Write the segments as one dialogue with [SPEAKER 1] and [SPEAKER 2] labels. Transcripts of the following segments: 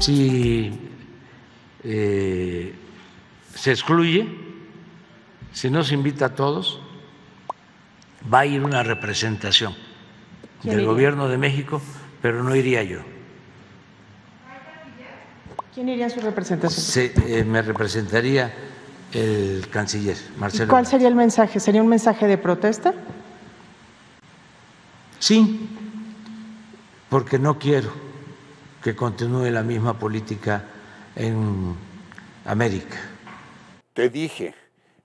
[SPEAKER 1] Si eh, se excluye, si no se invita a todos, va a ir una representación del gobierno de México, pero no iría yo. ¿Quién iría a su representación? Eh, me representaría el canciller, Marcelo. ¿Cuál sería el mensaje? ¿Sería un mensaje de protesta? Sí, porque no quiero que continúe la misma política en América.
[SPEAKER 2] Te dije,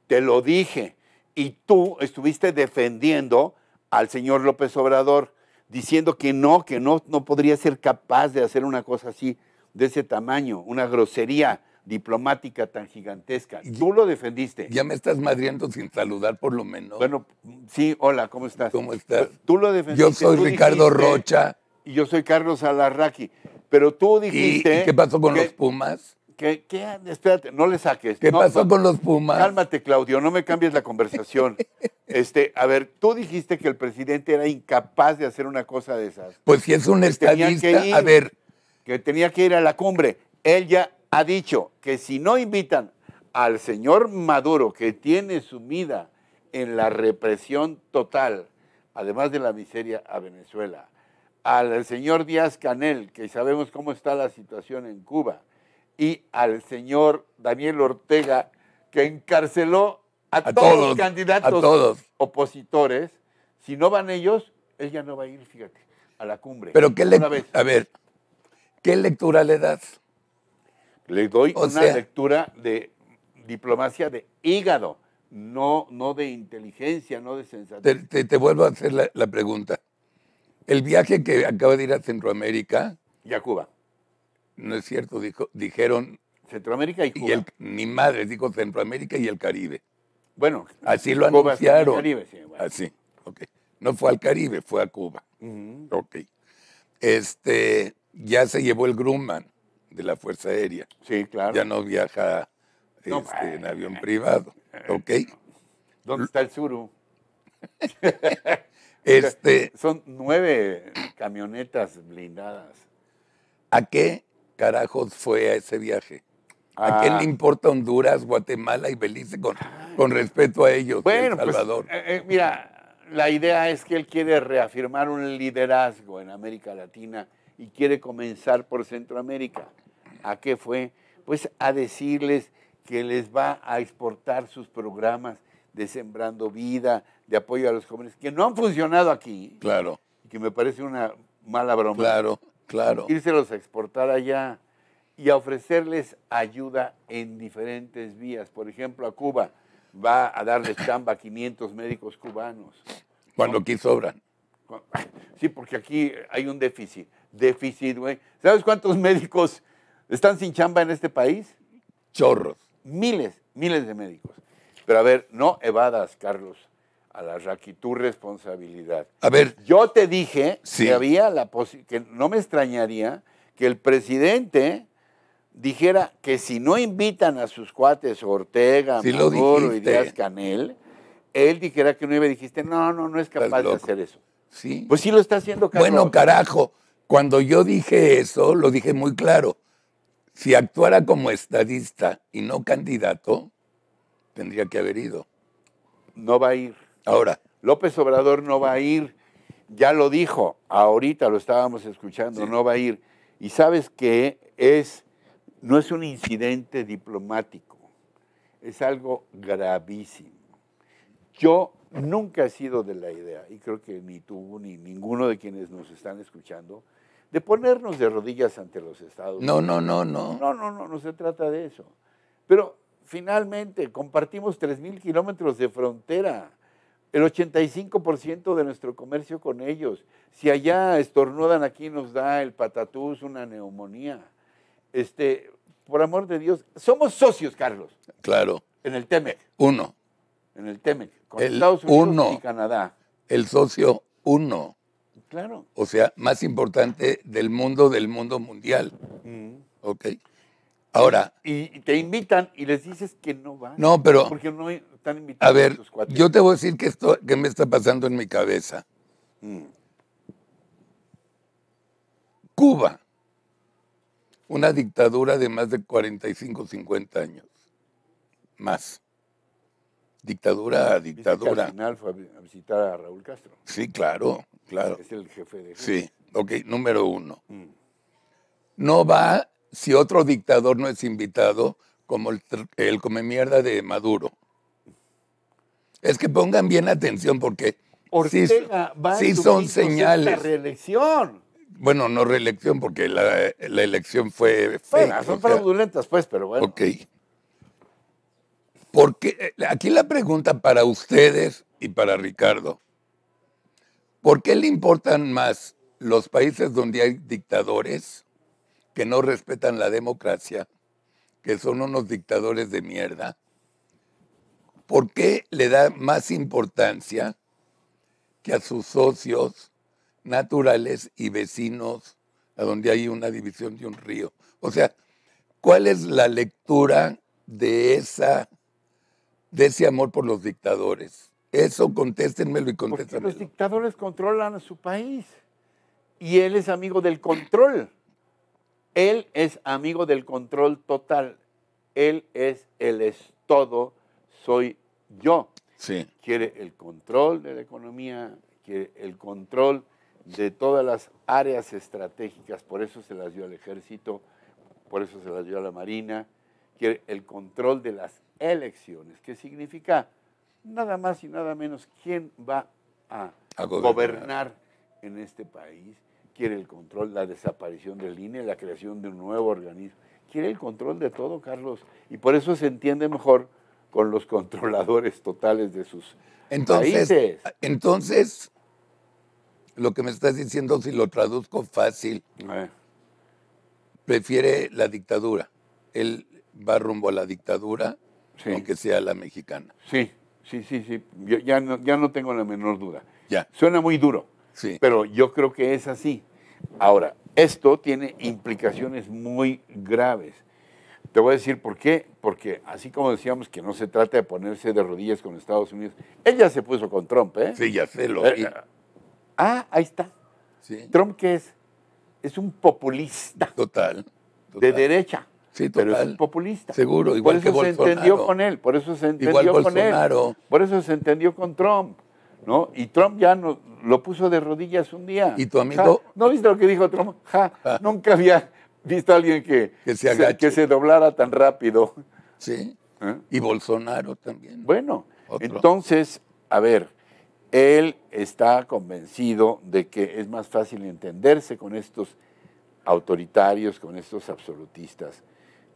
[SPEAKER 2] te lo dije, y tú estuviste defendiendo al señor López Obrador, diciendo que no, que no, no podría ser capaz de hacer una cosa así de ese tamaño, una grosería diplomática tan gigantesca. Tú lo defendiste.
[SPEAKER 3] Ya me estás madriendo sin saludar por lo menos. Bueno, sí, hola, ¿cómo estás? ¿Cómo estás? Tú lo defendiste. Yo soy Ricardo Rocha. Y yo soy Carlos Alarraqui. Pero tú dijiste... ¿Y, qué pasó con los
[SPEAKER 2] Pumas? qué espérate, no le saques. ¿Qué pasó con los Pumas? Cálmate, Claudio, no me cambies la conversación. este, a ver, tú dijiste que el presidente era incapaz de hacer una cosa de esas. Pues si es un estadista, a ver, que tenía que ir a la cumbre. Ella ya ha dicho que si no invitan al señor Maduro, que tiene sumida en la represión total, además de la miseria a Venezuela, al señor Díaz Canel, que sabemos cómo está la situación en Cuba, y al señor Daniel Ortega, que encarceló a, todos, los candidatos a todos. opositores, si no van ellos, ella no va a ir, fíjate, a
[SPEAKER 3] la cumbre. Pero que le... A ver, ¿Qué lectura le das? Le doy una
[SPEAKER 2] lectura de diplomacia de hígado, no, no de inteligencia, no de sensatez. Te, vuelvo a hacer la,
[SPEAKER 3] pregunta. El viaje que acaba de ir a Centroamérica. Y a Cuba. No es cierto, dijeron. Centroamérica y Cuba. ni madre, dijo Centroamérica y el Caribe. Bueno, así lo Cuba anunciaron. Caribe, sí, Así, ok. No fue al Caribe, fue a Cuba. Ok. Este, ya se llevó el Grumman de la Fuerza Aérea. Sí, claro. Ya no viaja este, en avión privado. ¿Ok?
[SPEAKER 2] ¿Dónde está el Zuru? este, Son nueve
[SPEAKER 3] camionetas blindadas. ¿A qué carajos fue a ese viaje? ¿A quién le ah. importa Honduras, Guatemala y Belice con, con respeto a ellos? El pues, Salvador. Eh, eh, mira, la idea es que él quiere reafirmar un liderazgo
[SPEAKER 2] en América Latina y quiere comenzar por Centroamérica. ¿A qué fue? Pues a decirles que les va a exportar sus programas de Sembrando Vida, de apoyo a los jóvenes, que no han funcionado aquí. Claro. y Que me parece una mala broma. Claro, claro. Irselos a exportar allá y a ofrecerles ayuda en diferentes vías. Por ejemplo, a Cuba va a darle chamba a 500 médicos cubanos. Cuando aquí sobran. Sí, porque aquí hay un déficit déficit, güey. ¿Sabes cuántos médicos están sin chamba en este país? Chorros. Miles, miles de médicos. Pero a ver, no evadas, Carlos, a la Raqui, tu responsabilidad. A ver. Yo te dije que había la que no me extrañaría que el presidente dijera que si no invitan a sus cuates Ortega, Maduro y Díaz Canel, él dijera que no iba dijiste, no, no, no es capaz de hacer eso. Sí. Pues sí lo está haciendo, Carlos.
[SPEAKER 3] Bueno, carajo. Cuando yo dije eso, lo dije muy claro. Si actuara como estadista y no candidato, tendría que haber ido. No va a ir. Ahora. López Obrador no va a ir. Ya lo dijo,
[SPEAKER 2] ahorita lo estábamos escuchando, no va a ir. Y sabes que es, no es un incidente diplomático, es algo gravísimo. Yo nunca he sido de la idea, y creo que ni tú ni ninguno de quienes nos están escuchando, de ponernos de rodillas ante los Estados Unidos. No, no, no, no. No, no, no, no se trata de eso. Pero finalmente compartimos 3.000 kilómetros de frontera, el 85% de nuestro comercio con ellos. Si allá estornudan, aquí nos da el patatús, una neumonía. Este, por amor de Dios, somos socios, Carlos. Claro. En el TEMEC.
[SPEAKER 3] Uno. En el TEMEC, con Estados Unidos y Canadá. El socio uno. Claro. O sea, más importante del mundo, del mundo mundial. Mm. Ok. Ahora. Y, te invitan y les dices que no van. No, pero. Porque no están invitados. A ver, a yo te voy a decir que esto, que me está pasando en mi cabeza. Mm. Cuba, una dictadura de más de 45, 50 años. Más. Dictadura, dictadura. Al final
[SPEAKER 2] fue a visitar a Raúl Castro. Sí, claro, claro. Es el jefe de... Sí,
[SPEAKER 3] ok, número uno. Mm. No va si otro dictador no es invitado, como el, come mierda de Maduro. Es que pongan bien atención porque Ortega sí, son señales. reelección. Bueno, no reelección porque la, elección fue... Bueno, son fraudulentas pues, pero bueno. Ok. Eh, aquí la pregunta para ustedes y para Ricardo, ¿por qué le importan más los países donde hay dictadores que no respetan la democracia, que son unos dictadores de mierda? ¿Por qué le da más importancia que a sus socios naturales y vecinos a donde hay una división de un río? O sea, ¿cuál es la lectura de esa de ese amor por los dictadores? Eso contéstenmelo y contéstenmelo.
[SPEAKER 2] Porque los dictadores controlan a su país y él es amigo del control. Él es amigo del control total. Él es el es todo, soy yo. Sí. Quiere el control de la economía, quiere el control de todas las áreas estratégicas, por eso se las dio al ejército, por eso se las dio a la marina, quiere el control de las elecciones, que significa nada más y nada menos quién va a, gobernar. en este país. Quiere el control, la desaparición del INE, la creación de un nuevo organismo. Quiere el control de todo, Carlos. Y por eso se entiende mejor con los controladores totales de sus entonces, países.
[SPEAKER 3] Entonces, lo que me estás diciendo, si lo traduzco fácil, prefiere la dictadura. Él va rumbo a la dictadura aunque sea la mexicana. Sí, sí, sí,
[SPEAKER 2] sí. Yo ya no, ya no tengo la menor duda. Ya. Suena muy duro, sí. pero yo creo que es así. Ahora, esto tiene implicaciones muy graves. Te voy a decir por qué, porque así como decíamos que no se trata de ponerse de rodillas con Estados Unidos, ella se puso con Trump, ¿eh? Sí, ya sé lo. que. Eh, ah, ahí está. Trump qué es? Es un populista. total. De derecha. Sí, Pero es populista. Seguro, igual que Bolsonaro. Por eso se entendió con él, por eso se entendió igual con Bolsonaro. Por eso se entendió con Trump. ¿no? Y Trump ya no, lo puso de rodillas un día. ¿Y tu amigo? ¿No viste lo que dijo Trump? Ja, nunca había visto a alguien que, se doblara tan rápido. Sí. ¿Eh? Y Bolsonaro también. Bueno, entonces, a ver, él está convencido de que es más fácil entenderse con estos autoritarios, con estos absolutistas,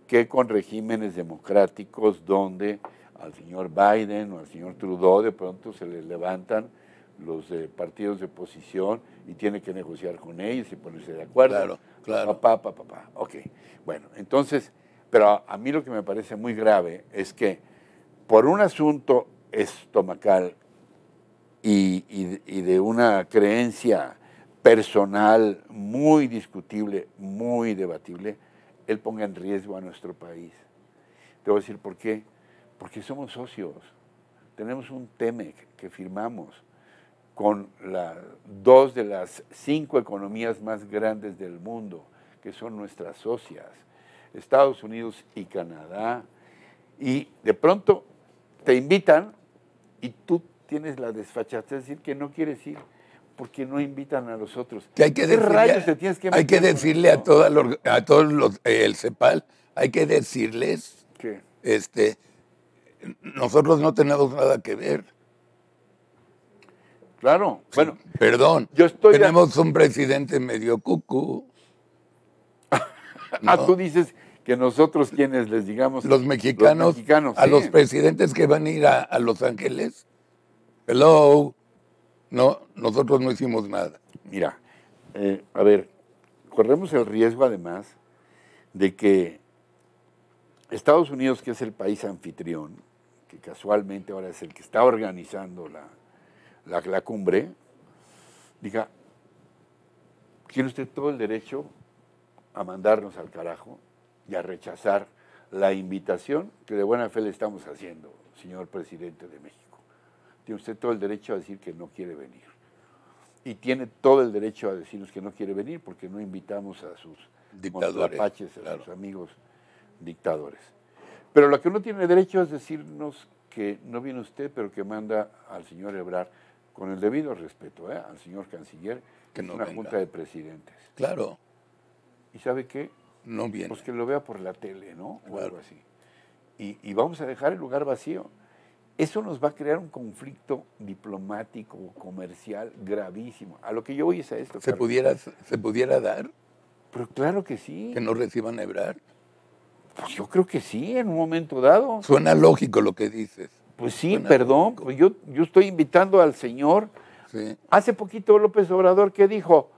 [SPEAKER 2] que con regímenes democráticos donde al señor Biden o al señor Trudeau de pronto se le levantan los eh, partidos de oposición y tiene que negociar con ellos y ponerse de acuerdo. Claro, claro. Papá, papá, papá. Ok. Bueno, entonces, pero a, mí lo que me parece muy grave es que por un asunto estomacal
[SPEAKER 3] y
[SPEAKER 2] de una creencia personal muy discutible, muy debatible, él ponga en riesgo a nuestro país. Te voy a decir por qué. Porque somos socios. Tenemos un TEMEC que firmamos con dos de las cinco economías más grandes del mundo, que son nuestras socias, Estados Unidos y Canadá. Y de pronto te invitan y tú tienes la desfachatez de decir que no quieres ir porque no invitan a los otros.
[SPEAKER 3] hay que ¿Qué decirle, rayos te tienes que Hay que decirle a, toda a todos los, eh, el CEPAL, hay que decirles, que este, nosotros no tenemos nada que ver. Claro, bueno. Perdón, yo estoy tenemos un presidente medio cucu. Ah, tú dices que nosotros quienes les digamos... Los mexicanos, a los presidentes que van a ir a, a Los Ángeles, hello, no, nosotros no hicimos nada. Mira,
[SPEAKER 2] eh, a ver, corremos el riesgo además de que Estados Unidos, que es el país anfitrión, que casualmente ahora es el que está organizando la, la, la cumbre, diga, tiene usted todo el derecho a mandarnos al carajo y a rechazar la invitación que de buena fe le estamos haciendo, señor presidente de México tiene usted todo el derecho a decir que no quiere venir. Y tiene todo el derecho a decirnos que no quiere venir porque no invitamos a sus dictadores, a sus amigos dictadores. Pero lo que uno tiene derecho es decirnos que no viene usted, pero que manda al señor Ebrar, con el debido respeto, ¿eh? al señor canciller, que una junta de presidentes. Claro. ¿Y sabe qué? No viene. Pues que lo vea por la tele, ¿no? O algo así. y vamos a dejar el lugar vacío. Eso nos va a crear un conflicto diplomático, comercial gravísimo. A lo que yo voy es a esto. ¿Se, pudiera, ¿se
[SPEAKER 3] pudiera dar? Pero claro que sí. ¿Que no reciban a Ebrar? Pues yo creo que sí, en un momento dado. Suena lógico lo que dices. Pues sí, perdón. Pues yo,
[SPEAKER 2] yo estoy invitando al señor. Hace poquito López Obrador, ¿qué dijo?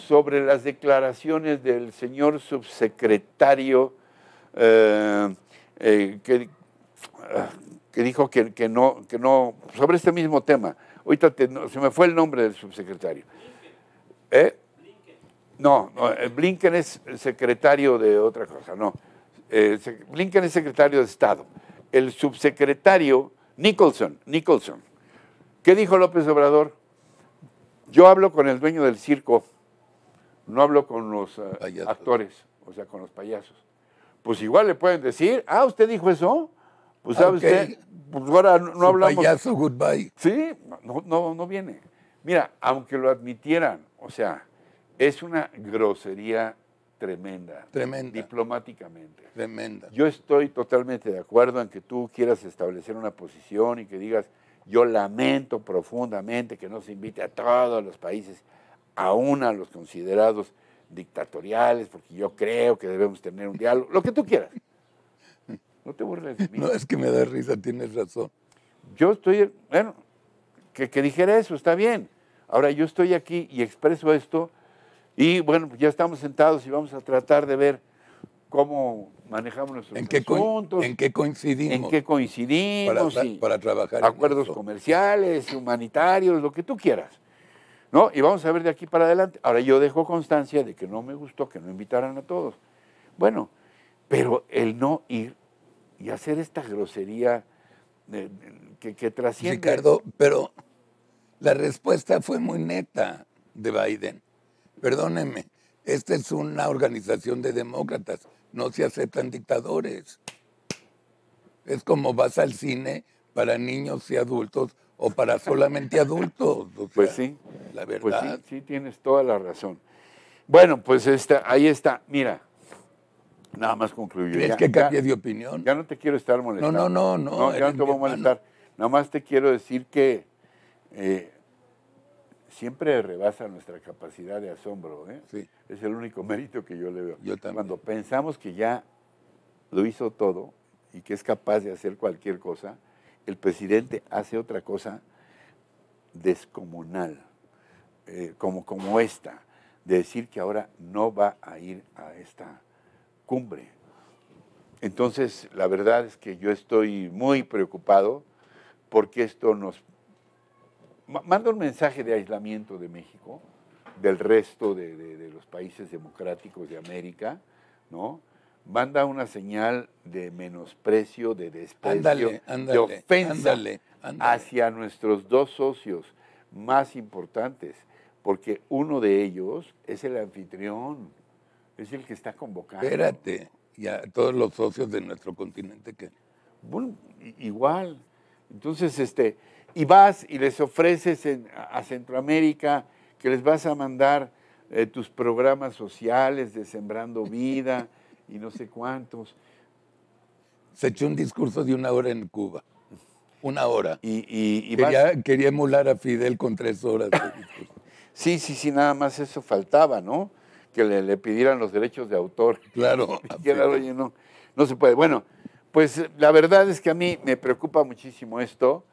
[SPEAKER 2] Sobre las declaraciones del señor subsecretario eh, eh, que, que dijo que, que, no, que no, sobre este mismo tema. Ahorita se me fue el nombre del subsecretario. ¿Eh? No, eh, Blinken es secretario de otra cosa, no. Eh, Blinken es secretario de Estado. El subsecretario Nicholson, Nicholson. ¿Qué dijo López Obrador? Yo hablo con el dueño del circo, no hablo con los eh, actores, o sea, con los payasos. Pues igual le pueden decir, ah, usted dijo eso, pues sabes pues ahora no hablamos. goodbye. Sí, no, no, no viene. Mira, aunque lo admitieran, o sea, es una grosería tremenda. Tremenda. Diplomáticamente. Tremenda. Yo estoy totalmente de acuerdo en que tú quieras establecer una posición y que digas, yo lamento profundamente que no se invite a todos los países, aún a los considerados dictatoriales, porque yo creo que debemos tener un diálogo, lo que tú quieras. No te burles de mí. No, es que me da risa, tienes razón. Yo estoy, bueno, que, dijera eso, está bien. Ahora yo estoy aquí y expreso esto y bueno, ya estamos sentados y vamos a tratar de ver cómo manejamos nuestros ¿En qué asuntos. ¿En qué coincidimos? En qué coincidimos. Para, trabajar. Acuerdos comerciales, humanitarios, lo que tú quieras. ¿No? Y vamos a ver de aquí para adelante. Ahora yo dejo constancia de que no me gustó que no invitaran a todos. Bueno, pero el
[SPEAKER 3] no ir y hacer esta grosería eh, que, que trasciende. Ricardo, pero la respuesta fue muy neta de Biden. Perdóneme, esta es una organización de demócratas, no se aceptan dictadores. Es como vas al cine para niños y adultos o para solamente adultos. pues sí, la pues verdad. Pues sí, tienes toda la razón.
[SPEAKER 2] Bueno, pues ahí está, mira, Nada más concluyo. ¿Crees ya, que de opinión? Ya no te quiero estar molestando. No, no, no. no, ya no te voy a molestar. Nada más te quiero decir que eh, siempre rebasa nuestra capacidad de asombro. ¿eh? Es el único mérito que yo le veo. Cuando pensamos que ya lo hizo todo y que es capaz de hacer cualquier cosa, el presidente hace otra cosa descomunal, eh, como, como esta, de decir que ahora no va a ir a esta entonces, la verdad es que yo estoy muy preocupado porque esto nos manda un mensaje de aislamiento de México, del resto de, los países democráticos de América, ¿no? Manda una señal de menosprecio, de desprecio, de ofensa hacia nuestros dos socios más importantes, porque uno de ellos
[SPEAKER 3] es el anfitrión
[SPEAKER 2] es el que está convocando.
[SPEAKER 3] Espérate, y a todos los socios de nuestro continente que. Bueno, igual. Entonces, este, y
[SPEAKER 2] vas y les ofreces a Centroamérica que les vas a mandar eh, tus programas sociales de Sembrando Vida y no sé cuántos.
[SPEAKER 3] Se echó un discurso de una hora en Cuba. Una hora. Y, y, quería, quería, emular a Fidel con tres horas. De discurso. sí, sí, sí, nada más eso faltaba,
[SPEAKER 2] ¿no? que le, pidieran los derechos de autor. Claro. no, no se puede. Bueno, pues la verdad es que a mí me preocupa muchísimo esto,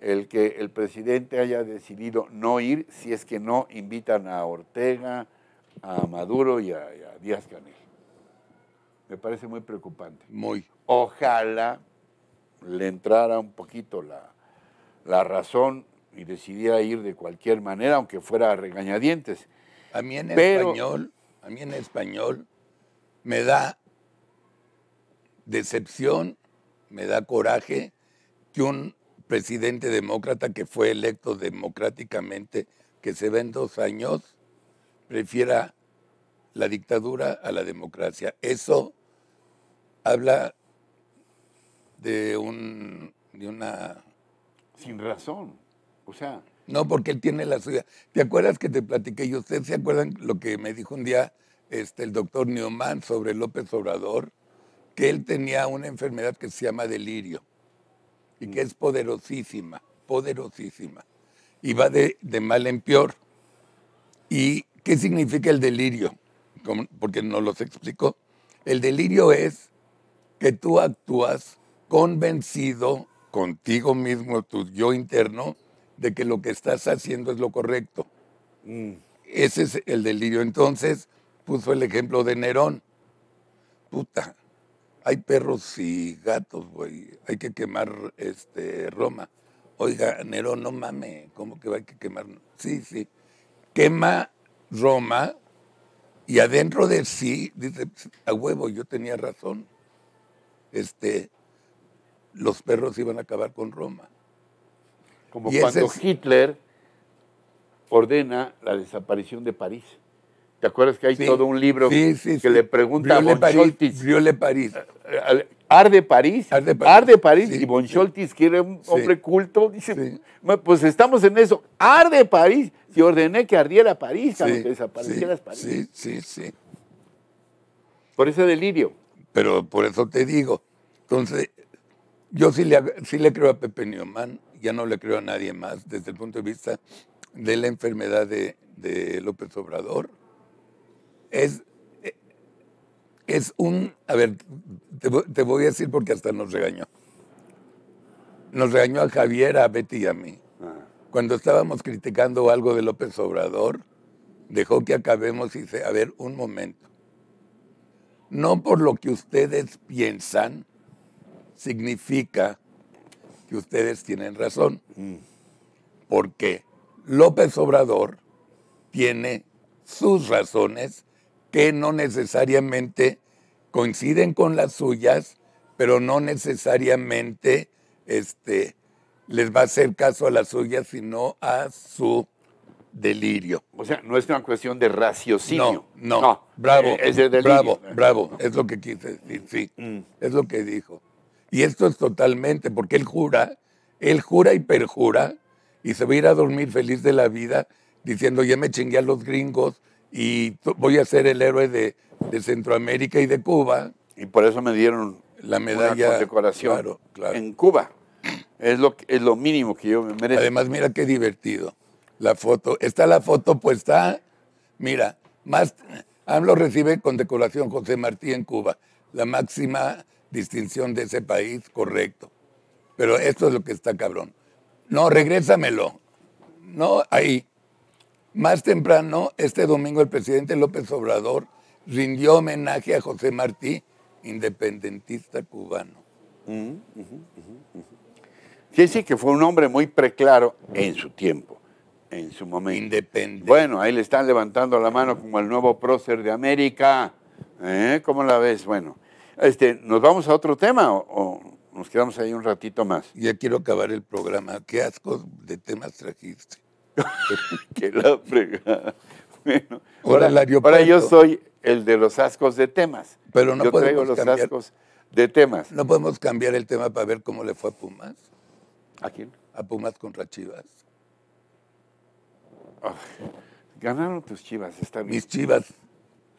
[SPEAKER 2] el que el presidente haya decidido no ir si es que no invitan a Ortega, a Maduro y a, Díaz Canel. Me parece muy preocupante. Muy. Ojalá le entrara un poquito la, razón y decidiera ir de cualquier manera, aunque fuera a regañadientes. A mí en español
[SPEAKER 3] a mí en español, me da decepción, me da coraje que un presidente demócrata que fue electo democráticamente, que se ve en dos años, prefiera la dictadura a la democracia. Eso habla de, un, de una... Sin razón. O sea, no, porque él tiene la suya. ¿Te acuerdas que te platiqué? ¿Y ustedes se acuerdan lo que me dijo un día este, el doctor Newman sobre López Obrador? Que él tenía una enfermedad que se llama delirio y que mm. es poderosísima, poderosísima. Y va de, mal en peor. ¿Y qué significa el delirio? porque no los explicó. El delirio es que tú actúas convencido contigo mismo, tu yo interno, de que lo que estás haciendo es lo correcto. Mm. Ese es el delirio. Entonces puso el ejemplo de Nerón. Puta, hay perros y gatos, güey. Hay que quemar este, Roma. Oiga, Nerón, no mame, ¿cómo que hay que quemar? Sí, sí. Quema Roma y adentro de sí dice, a huevo, yo tenía razón. Este, los perros iban a acabar con Roma. Como cuando Hitler ordena la desaparición de París.
[SPEAKER 2] ¿Te acuerdas que hay todo un libro que le pregunta a Von Viole París. Eh, Arde París. Arde París. Arde París. y Von quiere quiere un hombre culto, pues estamos en eso. Arde París. Y ordené que ardiera París, que desaparecieras
[SPEAKER 3] París. Sí, sí, sí. Por ese delirio. Pero por eso te digo. Entonces, yo sí le, sí le creo a Pepe Neumann ya no le creo a nadie más desde el punto de vista de la enfermedad de, López Obrador. Es, eh, es un, a ver, te, voy a decir porque hasta nos regañó. Nos regañó a Javier, a Betty y a mí. Ah. Cuando estábamos criticando algo de López Obrador, dejó que acabemos y dice, a ver, un momento. No por lo que ustedes piensan significa que ustedes tienen razón. Mm. Porque López Obrador tiene sus razones que no necesariamente coinciden con las suyas, pero no necesariamente este, les va a hacer caso a las suyas, sino a su delirio. O sea, no es una cuestión de raciocinio. No, no. bravo, eh, es de bravo, bravo. Es lo que quise decir, sí. Mm. Es lo que dijo. Y esto es totalmente, porque él jura, él jura y perjura, y se va a ir a dormir feliz de la vida diciendo, ya me chingué a los gringos y voy a ser el héroe de, Centroamérica y de Cuba. Y por eso me dieron la medalla de condecoración en Cuba. Es lo, es lo mínimo que yo me merezco. Además, mira qué divertido. La foto, está la foto puesta, mira, más AMLO recibe condecoración José Martí en Cuba, la máxima distinción de ese país, correcto. Pero esto es lo que está cabrón. No, regrésamelo. No, ahí. Más temprano, este domingo, el presidente López Obrador rindió homenaje a José Martí, independentista cubano. Sí, sí, que fue un hombre muy preclaro
[SPEAKER 2] en su tiempo, en su momento. Independiente. Bueno, ahí le están levantando la mano como el nuevo prócer de América. ¿eh? ¿Cómo la ves? Bueno. Este, ¿Nos vamos a otro tema o, nos quedamos ahí un ratito más? Ya quiero acabar el programa. Qué asco de temas trajiste. Qué la fregada. Bueno, ahora, yo soy
[SPEAKER 3] el de los ascos de temas. Pero no yo traigo los ascos de temas. ¿No podemos cambiar el tema para ver cómo le fue a Pumas? ¿A quién? A Pumas contra Chivas. Ah, ganaron tus chivas, está Mis
[SPEAKER 2] chivas.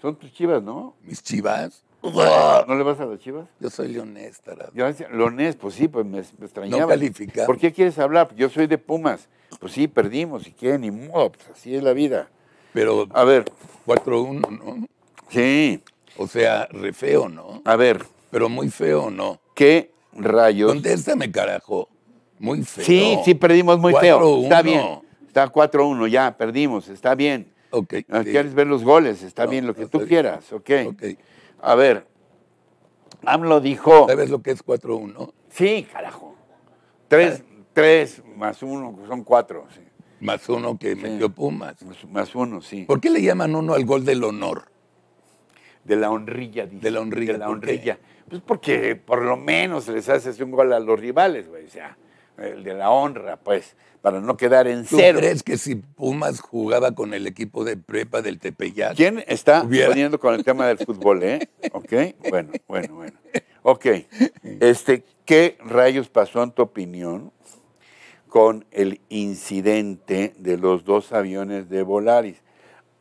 [SPEAKER 2] Son tus chivas, ¿no? Mis chivas. ¿No le vas a las chivas? Yo soy leonés, tarado. leonés, pues sí, pues me, extrañaba. No ¿Por qué quieres hablar? Yo soy de Pumas. Pues sí, perdimos, y qué, ni modo, pues así es la vida. Pero. A ver.
[SPEAKER 3] 4-1, ¿no? Sí. O sea, re feo, ¿no? A ver. Pero muy feo, ¿no? ¿Qué rayos? Contéstame, carajo.
[SPEAKER 2] Muy feo. Sí, sí, perdimos muy feo. Está bien. Está 4-1, ya, perdimos, está bien. Okay, ah, ¿Quieres ver los goles? Está bien, lo que tú quieras, Ok. ok. okay. A ver, AMLO dijo...
[SPEAKER 3] ¿Sabes lo que es 4-1? Sí, carajo. 3, más 1 son 4. Sí. Más uno que metió Pumas. Más uno, sí. ¿Por qué le llaman uno al gol del honor? De la honrilla, dice. De la honrilla. De la honrilla. Pues porque
[SPEAKER 2] por lo menos les haces un gol a los rivales, güey. O sea, el de la honra, pues,
[SPEAKER 3] para no quedar en ¿Tú crees que si Pumas jugaba con el equipo de prepa del Tepeyac? ¿Quién está hubiera? con el tema del fútbol, eh? ok, bueno, bueno, bueno. Ok,
[SPEAKER 2] este, ¿qué rayos pasó en tu opinión con el incidente de los dos aviones de Volaris?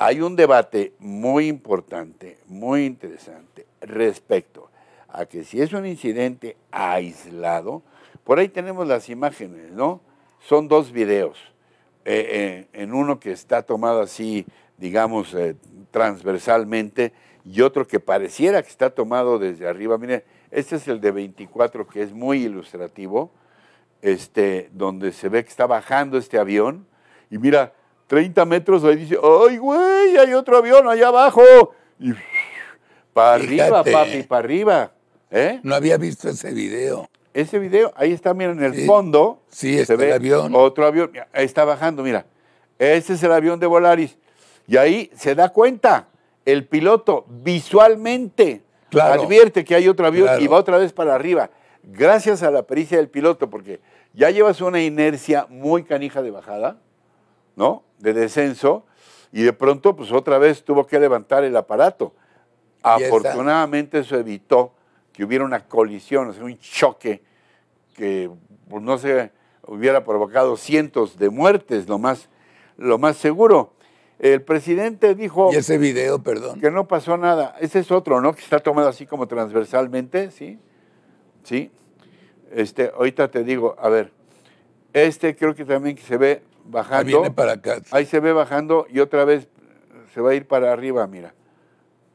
[SPEAKER 2] Hay un debate muy importante, muy interesante, respecto a que si es un incidente aislado, por ahí tenemos las imágenes, ¿no? Son dos videos. Eh, eh, en uno que está tomado así, digamos, eh, transversalmente, y otro que pareciera que está tomado desde arriba. Mire, este es el de 24, que es muy ilustrativo, este, donde se ve que está bajando este avión, y mira, 30 metros ahí dice, ¡ay, güey! Hay otro avión allá abajo. Y para arriba, papi, para arriba. No había visto ese video. Ese video, ahí está, mira, en el fondo. Sí, se ve avión. Otro avión, está bajando, mira. este es el avión de Volaris. Y ahí se da cuenta el piloto visualmente. advierte que hay otro avión y va otra vez para arriba. Gracias a la pericia del piloto, porque ya llevas una inercia muy canija de bajada, ¿no? De descenso, y de pronto, pues otra vez tuvo que levantar el aparato. Afortunadamente, eso evitó que hubiera una colisión, o sea, un choque que pues, no se hubiera provocado cientos de muertes, lo más, lo más seguro. El presidente dijo... ¿Y ese video, perdón? Que no pasó nada. Ese es otro, ¿no? Que está tomado así como transversalmente, ¿sí? ¿Sí? Este, ahorita te digo, a ver, este creo que también se ve bajando. Ahí viene para acá. Ahí se ve bajando y otra vez se va a ir para arriba, mira.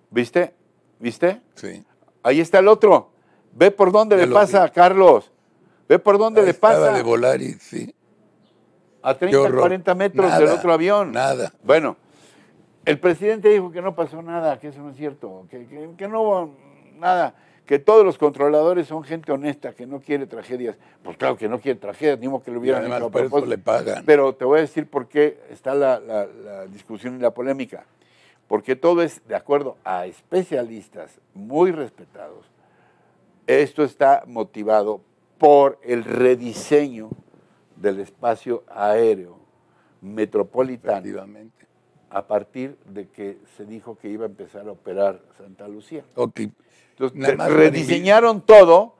[SPEAKER 2] ¿Viste? ¿Viste? Sí. Ahí está el otro. Ve por dónde le pasa a Carlos. Ve por dónde le pasa. de volar y sí. A 30, 40 metros del otro avión. Nada. Bueno, el presidente dijo que no pasó nada, que eso no es cierto, que, que, no hubo nada, que todos los controladores son gente honesta, que no quiere tragedias. Pues claro que no quiere tragedias, ni modo que lo hubieran hecho Le pagan. Pero te voy a decir por qué está la discusión y la polémica porque todo es de acuerdo a especialistas muy respetados. Esto está motivado por el rediseño del espacio aéreo metropolitano a partir de que se dijo que iba a empezar a operar Santa Lucía. Ok. Entonces, rediseñaron
[SPEAKER 3] todo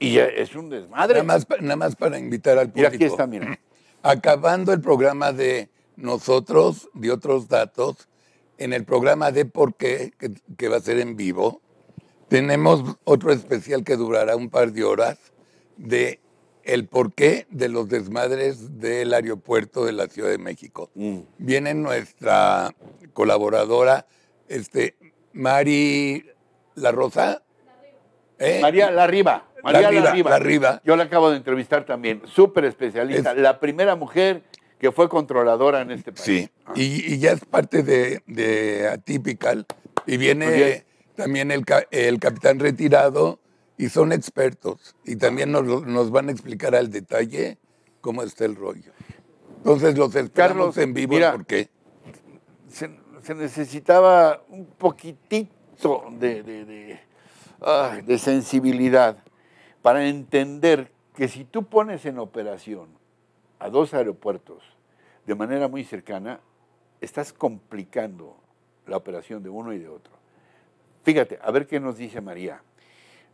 [SPEAKER 3] y es un desmadre. Nada más, para invitar al público. Y aquí está, Acabando el programa de nosotros, de otros datos, en el programa de Por qué, que, va a ser en vivo, tenemos otro especial que durará un par de horas de el porqué de los desmadres del aeropuerto de la Ciudad de México. Mm. Viene nuestra colaboradora, este, Mari La Rosa. ¿Eh? María La
[SPEAKER 2] Riva. María la Yo la acabo de entrevistar también, súper especialista, la primera mujer
[SPEAKER 3] que fue controladora en este país. Sí, ah. y, ya es parte de, Atypical. Y viene pues también el, el, capitán retirado y son expertos. Y también ah. nos, van a explicar al detalle cómo está el rollo. Entonces los esperamos en vivo mira, porque... Se,
[SPEAKER 2] necesitaba un poquitito de, de sensibilidad para entender que si tú pones en operación a dos aeropuertos de manera muy cercana, estás complicando la operación de uno y de otro. Fíjate, a ver qué nos dice María.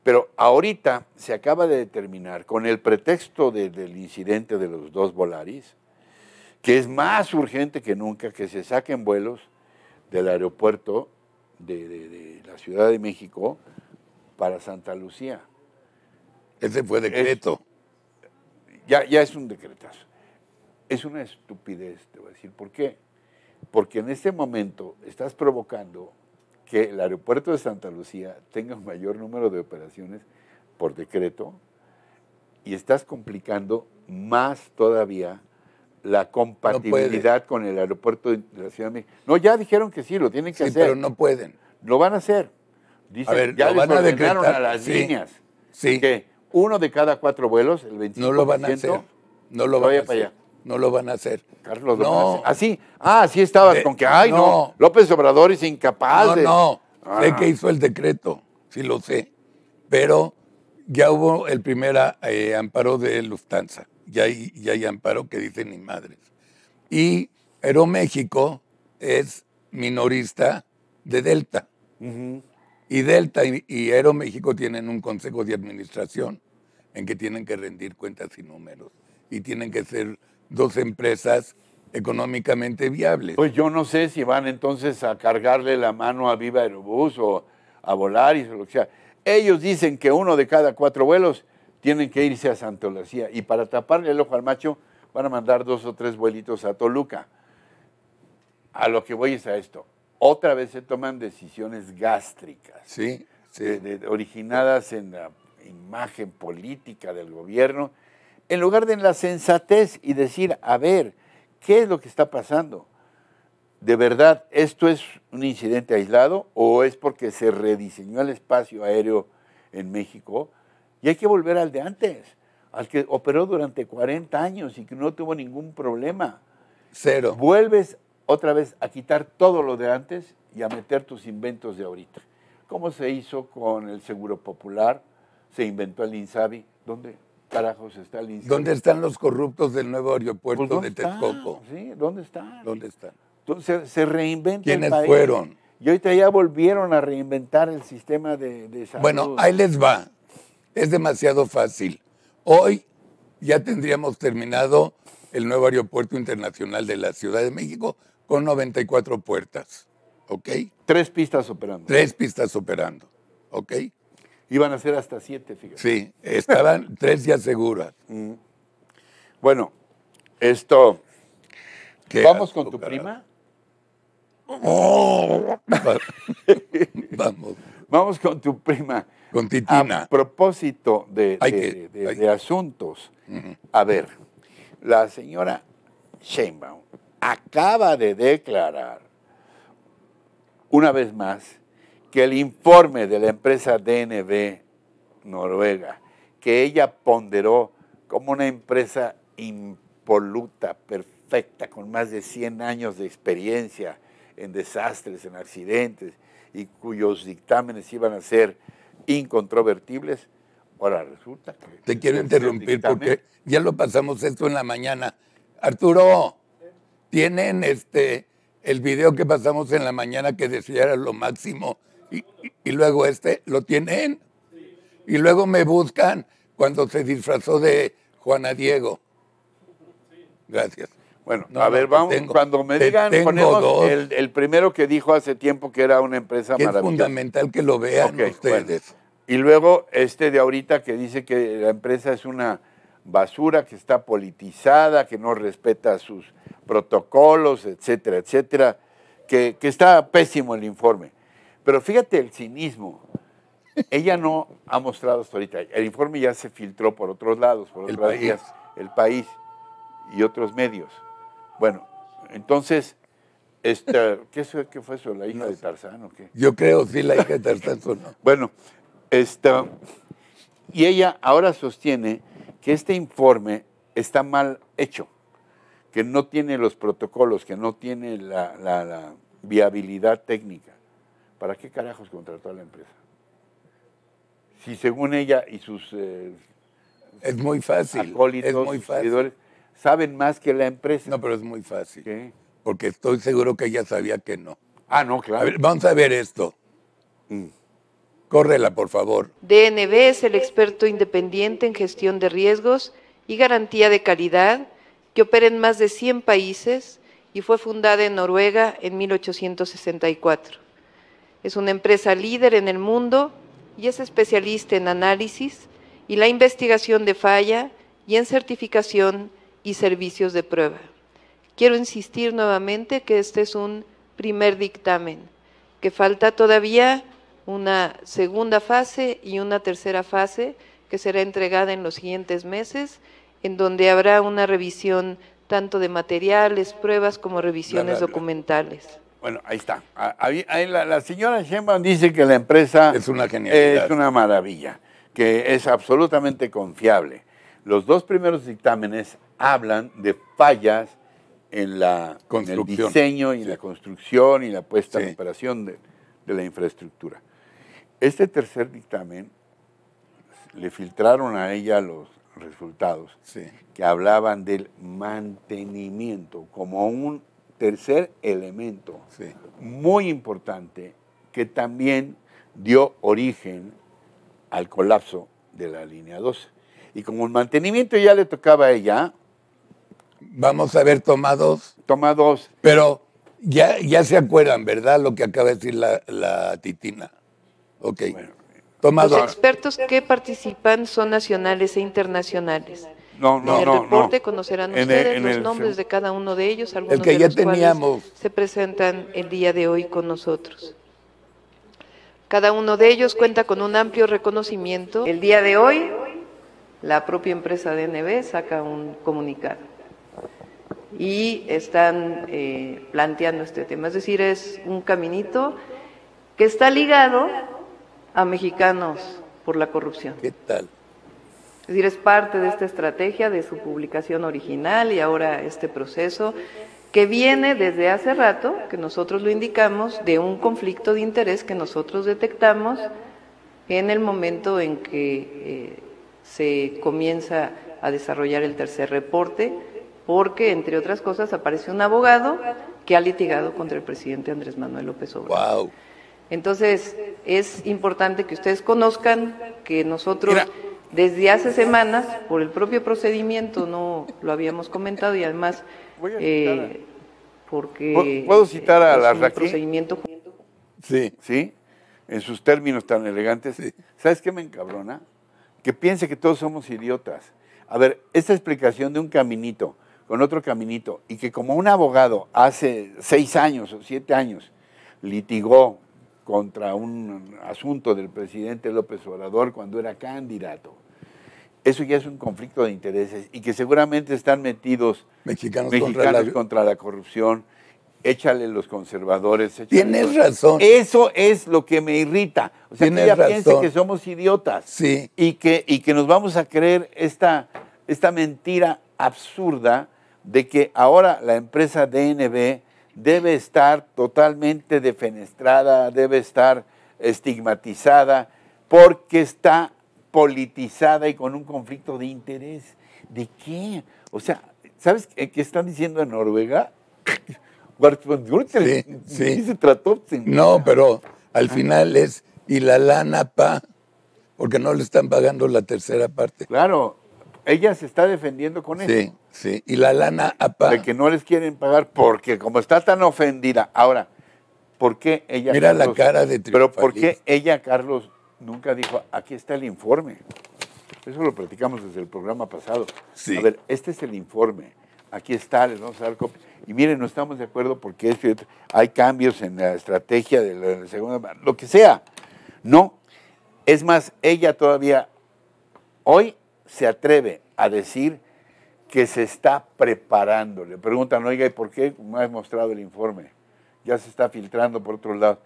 [SPEAKER 2] Pero ahorita se acaba de determinar, con el pretexto del incidente de los dos Volaris, que es más urgente que nunca que se saquen vuelos del aeropuerto de, la Ciudad de México para Santa Lucía. Ese fue decreto. ya, ya es un decretazo es una estupidez, te voy a decir. ¿Por qué? Porque en este momento estás provocando que el aeropuerto de Santa Lucía tenga un mayor número de operaciones por decreto y estás complicando más todavía la compatibilidad con el aeropuerto de la Ciudad de México. No, ya dijeron que sí, lo tienen que sí, hacer. pero no pueden. Lo van a hacer. a ver, ya les van a, las líneas. Que uno de cada cuatro vuelos, el 25%, no lo van a hacer. No lo van a hacer. Para allá no lo
[SPEAKER 3] van a hacer. Carlos no. Así, ah, así ah, estabas con que, ay, no. López Obrador es incapaz. No, no, ah. sé que hizo el decreto, sí lo sé, pero ya hubo el primer eh, amparo de Lufthansa, ya hay, amparo que dicen ni madres. Y Aeroméxico es minorista de Delta. Y Delta y, y Aeroméxico tienen un consejo de administración en que tienen que rendir cuentas y números y tienen que ser dos empresas económicamente viables. Pues yo no sé si van entonces a cargarle la
[SPEAKER 2] mano a Viva Aerobús o a Volaris o lo que sea. Ellos dicen que uno de cada cuatro vuelos tienen que irse a Santo Lucía y para taparle el ojo al macho van a mandar dos o tres vuelitos a Toluca. A lo que voy es a esto. Otra vez se toman decisiones gástricas. Sí, sí. originadas en la imagen política del gobierno en lugar de en la sensatez y decir, a ver, ¿qué es lo que está pasando? ¿De verdad esto es un incidente aislado o es porque se rediseñó el espacio aéreo en México? Y hay que volver al de antes, al que operó durante 40 años y que no tuvo ningún problema. Cero. Vuelves otra vez a quitar todo lo de antes y a meter tus inventos de ahorita. ¿Cómo se hizo con el Seguro Popular, se inventó el INSABI, ¿dónde? ¿Dónde están los
[SPEAKER 3] corruptos del nuevo aeropuerto pues, de Texcoco? ¿Sí?
[SPEAKER 2] ¿Dónde están? ¿Dónde están?
[SPEAKER 3] se reinventa ¿Quiénes el país? fueron? Y
[SPEAKER 2] ahorita ya volvieron a reinventar el sistema de, de salud. Bueno, ahí les va.
[SPEAKER 3] Es demasiado fácil. Hoy ya tendríamos terminado el nuevo aeropuerto internacional de la Ciudad de México con 94 puertas. ¿Ok? Tres pistas operando. Tres pistas operando. ¿Ok? Iban a ser hasta siete, fíjate. Sí, estaban tres ya seguras. Mm. Bueno, esto.
[SPEAKER 2] ¿Vamos con tu prima?
[SPEAKER 3] Vamos.
[SPEAKER 2] Vamos con tu prima. Con Titina. A propósito de, asuntos. A ver, la señora Sheinbaum acaba de declarar una vez más el informe de la empresa DNB Noruega, que ella ponderó como una empresa impoluta, perfecta, con más de 100 años de experiencia en desastres, en accidentes, y cuyos dictámenes iban a ser incontrovertibles, ahora
[SPEAKER 3] resulta que... Te quiero interrumpir porque ya lo pasamos esto en la mañana. Arturo, tienen este el video que pasamos en la mañana que decía era lo máximo y, luego este lo tienen. Y luego me buscan cuando se disfrazó de Juana Diego. Gracias.
[SPEAKER 2] Bueno, a ver, vamos, cuando me digan, el, primero que dijo hace tiempo que era una empresa maravillosa. Es fundamental que lo vean ustedes. Y luego este de ahorita que dice que la empresa es una basura, que está politizada, que no respeta sus protocolos, etcétera, etcétera, que, que está pésimo el informe. Pero fíjate el cinismo. Ella no ha mostrado hasta ahorita. El informe ya se filtró por otros lados, por otras vías, el país y otros medios. Bueno, entonces, ¿qué, fue, eso? ¿La hija de Tarzán o qué? Yo creo, sí, la hija de Tarzán. bueno, y ella ahora sostiene que este informe está mal hecho, que no tiene los protocolos, que no tiene la viabilidad técnica. ¿para qué carajos contrató a la empresa? Si según ella y sus
[SPEAKER 3] eh, es muy fácil, saben más que la empresa. No, pero es muy fácil. Porque estoy seguro que ella sabía que no. Ah, no, claro. A vamos a ver esto. Mm. Córrela, por favor.
[SPEAKER 4] DNB es el experto independiente en gestión de riesgos y garantía de calidad que opera en más de 100 países y fue fundada en Noruega en 1864. Es una empresa líder en el mundo y es especialista en análisis y la investigación de falla y en certificación y servicios de prueba. Quiero insistir nuevamente que este es un primer dictamen, que falta todavía una segunda fase y una tercera fase que será entregada en los siguientes meses, en donde habrá una revisión tanto de materiales, pruebas como revisiones documentales.
[SPEAKER 2] Bueno, ahí está. La, señora Sheinbaum dice que la empresa es una Es una maravilla, que es absolutamente confiable. Los dos primeros dictámenes hablan de fallas en, la, el diseño y la construcción y la puesta en operación de, la infraestructura. Este tercer dictamen le filtraron a ella los resultados que hablaban del mantenimiento como un tercer elemento muy importante que también dio origen al colapso de la línea 12. Y como el mantenimiento ya le tocaba a ella. Vamos a ver,
[SPEAKER 3] toma dos. Toma dos. Pero ya, ya se acuerdan, ¿verdad? Lo que acaba de decir la, titina. Ok. toma Los
[SPEAKER 4] expertos que participan son nacionales e internacionales
[SPEAKER 3] en el
[SPEAKER 4] conocerán ustedes los nombres de cada uno de ellos, algunos de los teníamos. se presentan el día de hoy con nosotros. Cada uno de ellos cuenta con un amplio reconocimiento. El día de hoy, la propia empresa DNB saca un comunicado y están eh, planteando este tema. Es decir, es un caminito que está ligado a mexicanos por la corrupción. ¿Qué tal? Es decir, es parte de esta estrategia de su publicación original y ahora este proceso que viene desde hace rato, que nosotros lo indicamos, de un conflicto de interés que nosotros detectamos en el momento en que eh, se comienza a desarrollar el tercer reporte, porque, entre otras cosas, aparece un abogado que ha litigado contra el presidente Andrés Manuel López Obrador. Entonces, es importante que ustedes conozcan que nosotros... Desde hace semanas, por el propio procedimiento, no lo habíamos comentado y además eh, porque puedo citar a la Raquel? procedimiento
[SPEAKER 2] sí sí en sus términos tan elegantes sabes qué me encabrona que piense que todos somos idiotas a ver esta explicación de un caminito con otro caminito y que como un abogado hace seis años o siete años litigó contra un asunto del presidente López Obrador cuando era candidato eso ya es un conflicto de intereses y que seguramente están metidos mexicanos, contra, la... corrupción. Échale los conservadores. Tienes razón. Eso es lo que me irrita. O sea, que ella piense que somos idiotas. Y que, y que nos vamos a creer esta, esta mentira absurda de que ahora la empresa DNB debe estar totalmente defenestrada, debe estar estigmatizada, porque está politizada y con un conflicto de interés. ¿De qué? O sea, ¿sabes qué están diciendo
[SPEAKER 3] en Noruega? sí, se trató? No, pero al final es, y la lana, pa, porque no le están pagando la tercera parte. Claro, ella se está defendiendo con eso. Sí, sí, y la lana, pa. De que
[SPEAKER 2] no les quieren pagar porque como está tan ofendida. Ahora, ¿por qué ella... Mira la cara de Pero ¿por qué ella, Carlos, nunca dijo, aquí está el informe. Eso lo platicamos desde el programa pasado. A ver, este es el informe. Aquí está, le vamos a dar copia. Y miren, no estamos de acuerdo porque hay cambios en la estrategia de la, segunda, lo que sea. No. Es más, ella todavía hoy se atreve a decir que se está preparando. Le preguntan, oiga, ¿y por qué no ha mostrado el informe? Ya se está filtrando por otro lado.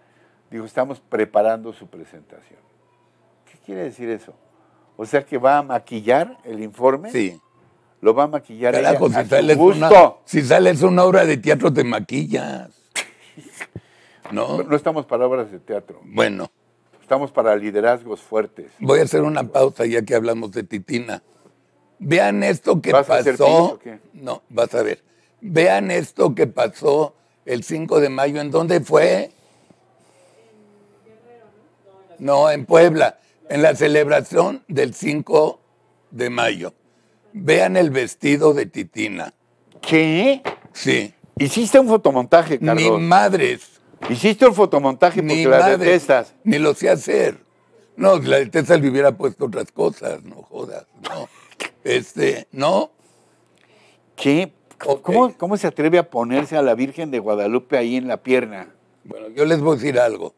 [SPEAKER 2] Dijo, estamos preparando su presentación quiere decir eso? O sea que va a maquillar el informe. Sí. Lo va a maquillar Carajo, si, sales gusto. Una, si
[SPEAKER 3] sales una obra de teatro, te maquillas.
[SPEAKER 2] ¿No? No estamos para obras
[SPEAKER 3] de teatro. Bueno. Estamos para liderazgos fuertes. Voy a hacer una pausa ya que hablamos de Titina. Vean esto que ¿Vas pasó. A hacer No, vas a ver. Vean esto que pasó el 5 de mayo. ¿En dónde fue? No, en Puebla en la celebración del 5 de mayo. Vean el vestido de Titina. ¿Qué? Sí. Hiciste un fotomontaje, Carlos. Ni madres. Hiciste un fotomontaje porque ni la madres, detestas. Ni lo sé hacer. No, la detestas le hubiera puesto otras cosas, no jodas. No. Este, no. ¿Qué? ¿Cómo, ¿Cómo
[SPEAKER 2] se atreve a ponerse a la Virgen de Guadalupe ahí en la pierna? Bueno, yo les voy a decir algo.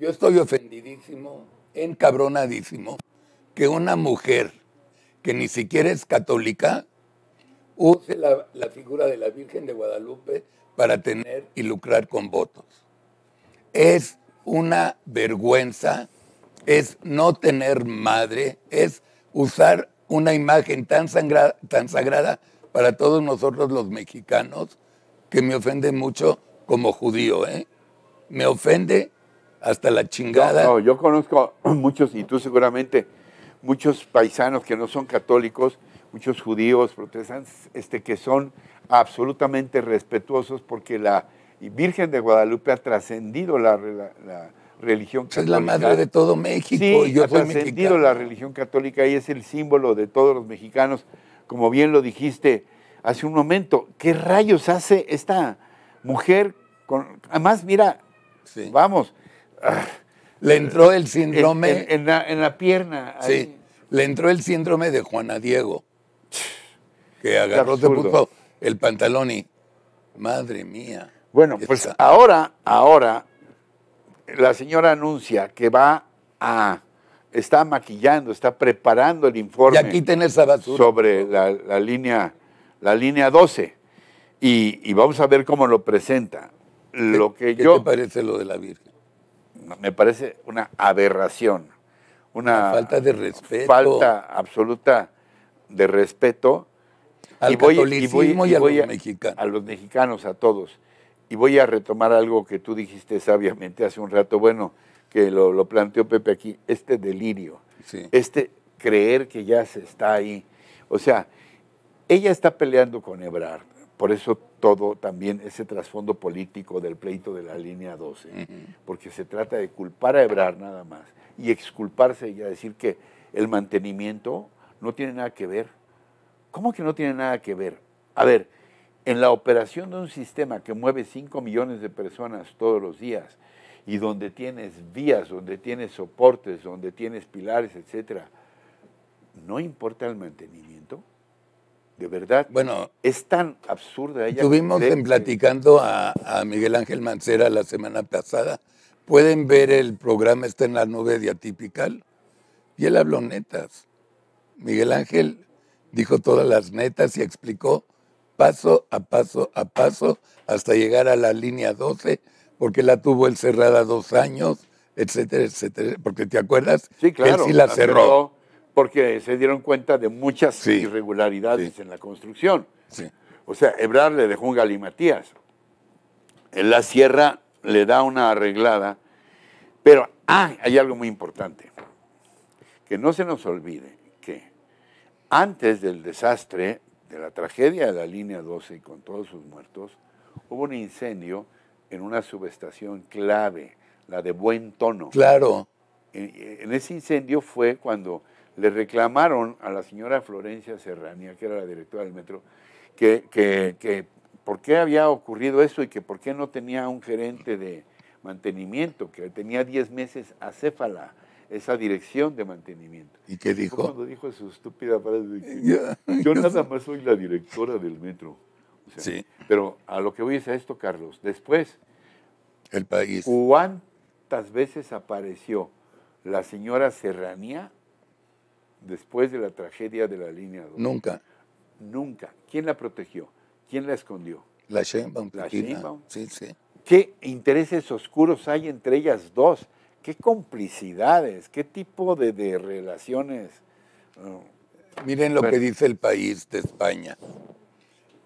[SPEAKER 3] Yo estoy ofendidísimo encabronadísimo que una mujer que ni siquiera es católica use la, figura de la Virgen de Guadalupe para tener y lucrar con votos. Es una vergüenza, es no tener madre, es usar una imagen tan, tan sagrada para todos nosotros los mexicanos que me ofende mucho como judío. ¿eh? Me ofende hasta la chingada. No, yo conozco muchos, y tú seguramente, muchos
[SPEAKER 2] paisanos que no son católicos, muchos judíos, protestantes, este, que son absolutamente respetuosos porque la Virgen de Guadalupe ha trascendido la, religión católica. Es la madre de todo México. Sí, ha trascendido la religión católica y es el símbolo de todos los mexicanos, como bien lo dijiste hace un momento. ¿Qué rayos hace esta mujer? Además, mira, vamos,
[SPEAKER 3] le eh, entró el síndrome. En, la, pierna. Sí, le entró el síndrome de Juana Diego, que agarró, de el pantalón y. Madre mía. Bueno, pues ahora, ahora,
[SPEAKER 2] la señora anuncia que va a. Está maquillando, está preparando el informe. Y aquí Sobre la, línea, la línea 12. Y, vamos a ver cómo lo presenta. Lo que ¿Qué te parece lo de la Virgen? me parece una aberración, una, falta de respeto. Falta absoluta de respeto. a, los mexicanos. a todos. Y voy a retomar algo que tú dijiste sabiamente hace un rato, bueno, que lo, planteó Pepe aquí, este delirio, este creer que ya se está ahí. O sea, ella está peleando con Ebrard, por eso todo también ese trasfondo político del pleito de la línea 12, porque se trata de culpar a Ebrar nada más y exculparse y decir que el mantenimiento no tiene nada que ver. ¿Cómo que no tiene nada que ver? A ver, en la operación de un sistema que mueve 5 millones de personas todos los días y donde tienes vías, donde tienes soportes, donde tienes pilares, etcétera,
[SPEAKER 3] ¿no importa el mantenimiento? de verdad. Bueno, es tan absurda ella. Estuvimos platicando a, Miguel Ángel Mancera la semana pasada. Pueden ver el programa, está en la nube de Y él habló netas. Miguel Ángel dijo todas las netas y explicó paso a paso a paso hasta llegar a la línea 12, porque la tuvo él cerrada dos años, etcétera, etcétera. Porque te acuerdas, sí, claro, él sí la cerró porque
[SPEAKER 2] se dieron cuenta de muchas irregularidades en la construcción. O sea, Ebrard le dejó un galimatías. En la sierra le da una arreglada, pero ah, hay algo muy importante, que no se nos olvide que antes del desastre, de la tragedia de la línea 12 y con todos sus muertos, hubo un incendio en una subestación clave, la de Buen Tono. Claro. en ese incendio fue cuando le reclamaron a la señora Florencia Serranía, que era la directora del metro, que, por qué había ocurrido eso y que por qué no tenía un gerente de mantenimiento, que tenía 10 meses acéfala esa dirección de mantenimiento. ¿Y qué dijo? Cuando dijo su estúpida frase yo nada más soy la directora del metro. Pero a lo que voy es a esto, Carlos. Después, el país. ¿Cuántas veces apareció la señora Serranía después de la tragedia de la línea 2. Nunca. Nunca. ¿Quién la protegió? ¿Quién la escondió?
[SPEAKER 1] La Sheinbaum. La Sí,
[SPEAKER 2] sí. ¿Qué intereses oscuros hay entre ellas dos? ¿Qué complicidades? ¿Qué tipo de, relaciones?
[SPEAKER 3] Miren lo que dice el país de España.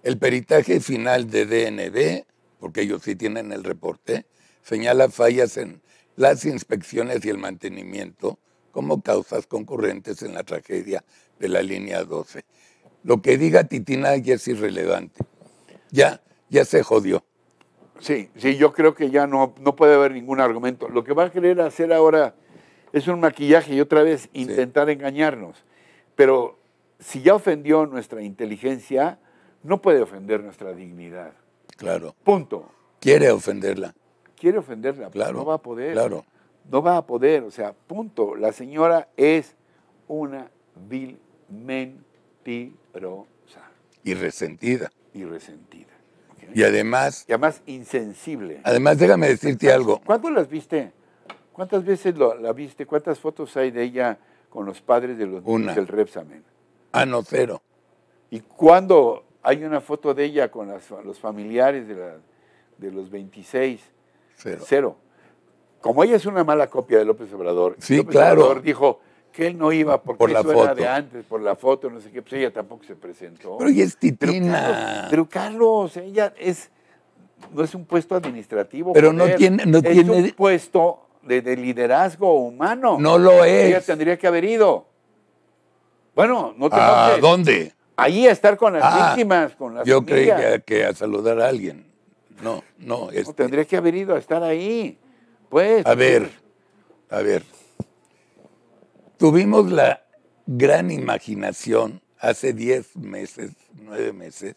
[SPEAKER 3] El peritaje final de DNB, porque ellos sí tienen el reporte, señala fallas en las inspecciones y el mantenimiento como causas concurrentes en la tragedia de la línea 12. Lo que diga Titina ya es irrelevante. Ya, ya se jodió. Sí, sí, yo creo que ya no, no puede haber ningún argumento.
[SPEAKER 2] Lo que va a querer hacer ahora es un maquillaje y otra vez intentar engañarnos. Pero si ya ofendió nuestra inteligencia, no puede ofender nuestra dignidad. Claro. Punto.
[SPEAKER 3] Quiere ofenderla.
[SPEAKER 2] Quiere ofenderla, claro, no va a poder. Claro. No va a poder, o sea, punto. La señora es una vil mentirosa.
[SPEAKER 3] Y resentida.
[SPEAKER 2] Y resentida.
[SPEAKER 3] Y además...
[SPEAKER 2] Y además insensible. Además, déjame decirte algo. ¿Cuándo las viste? ¿Cuántas veces la viste? ¿Cuántas fotos hay de ella con los padres de los del Repsamen? Ah, no, cero. ¿Y cuándo hay una foto de ella con los familiares de, de los 26? Cero como ella es una mala copia de López Obrador, López Obrador dijo que él no iba porque por la de antes, por la foto, no sé qué, pues ella tampoco se presentó. Pero ella es titina. Pero Carlos, ella es, no es un puesto administrativo. Pero no tiene, no tiene... un puesto de, liderazgo humano. No lo es. Ella tendría que haber ido.
[SPEAKER 3] Bueno, no te ¿A dónde? Ahí a estar con las ah,
[SPEAKER 2] víctimas, con las Yo creía que,
[SPEAKER 3] a saludar a alguien. No, no. no este tendría que haber ido a estar ahí. Pues. A ver, a ver. Tuvimos la gran imaginación hace 10 meses, 9 meses,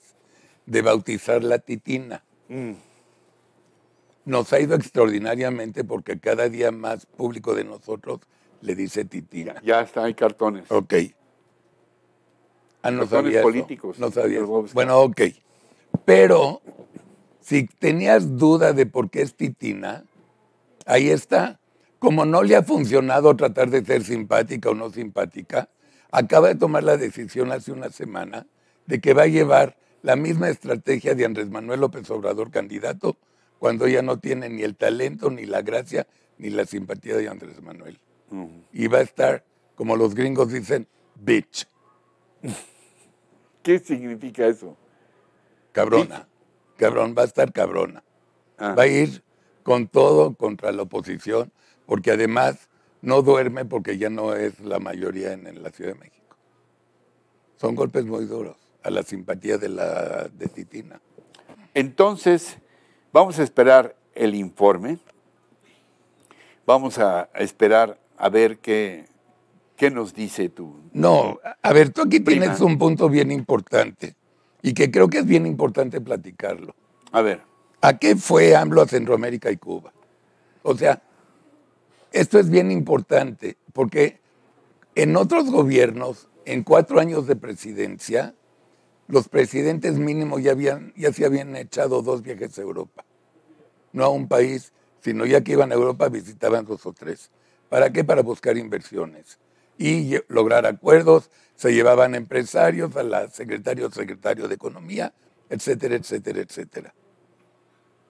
[SPEAKER 3] de bautizar la titina. Mm. Nos ha ido extraordinariamente porque cada día más público de nosotros le dice titina. Ya está, hay cartones. Ok. A ah, no políticos. No sabía. Bueno, ok. Pero si tenías duda de por qué es titina, Ahí está. Como no le ha funcionado tratar de ser simpática o no simpática, acaba de tomar la decisión hace una semana de que va a llevar la misma estrategia de Andrés Manuel López Obrador candidato cuando ya no tiene ni el talento, ni la gracia, ni la simpatía de Andrés Manuel. Y va a estar, como los gringos dicen, bitch. ¿Qué significa eso? Cabrona. Cabrón, va a estar cabrona. Ah. Va a ir con todo contra la oposición, porque además no duerme porque ya no es la mayoría en, la Ciudad de México. Son golpes muy duros a la simpatía de la de Citina.
[SPEAKER 2] Entonces, vamos a esperar el informe,
[SPEAKER 3] vamos a, esperar a ver qué, qué nos dice tú. No, a ver, tú aquí tienes un punto bien importante y que creo que es bien importante platicarlo. A ver. ¿A qué fue AMLO a Centroamérica y Cuba? O sea, esto es bien importante porque en otros gobiernos, en cuatro años de presidencia, los presidentes mínimos ya, habían, se habían echado dos viajes a Europa. No a un país, sino ya que iban a Europa visitaban dos o tres. ¿Para qué? Para buscar inversiones y lograr acuerdos. Se llevaban empresarios, a la secretaria o secretario de Economía, etcétera, etcétera, etcétera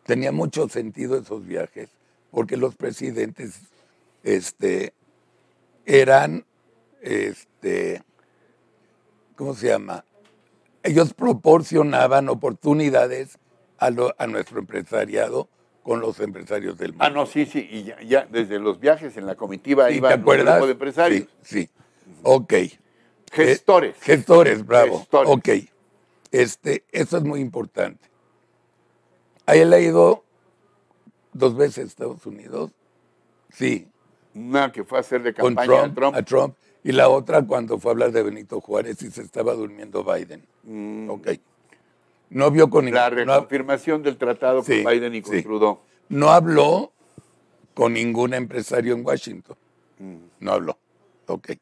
[SPEAKER 3] tenía mucho sentido esos viajes, porque los presidentes este, eran, este, ¿cómo se llama? Ellos proporcionaban oportunidades a, nuestro empresariado con los empresarios del ah, mundo. Ah, no, sí, sí, y ya, desde los viajes en la comitiva iba iban un grupo de empresarios. Sí, sí. ok. Gestores. gestores, bravo. Gestores. Ok, este, eso es muy importante. Ahí leído dos veces Estados Unidos? Sí. Una que fue a de campaña a, Trump. Y la otra cuando fue a hablar de Benito Juárez y se estaba durmiendo Biden. Mm. Ok. No vio con La reconfirmación del tratado con Biden y con Trudeau. No habló con ningún empresario en Washington. Mm. No habló. Ok.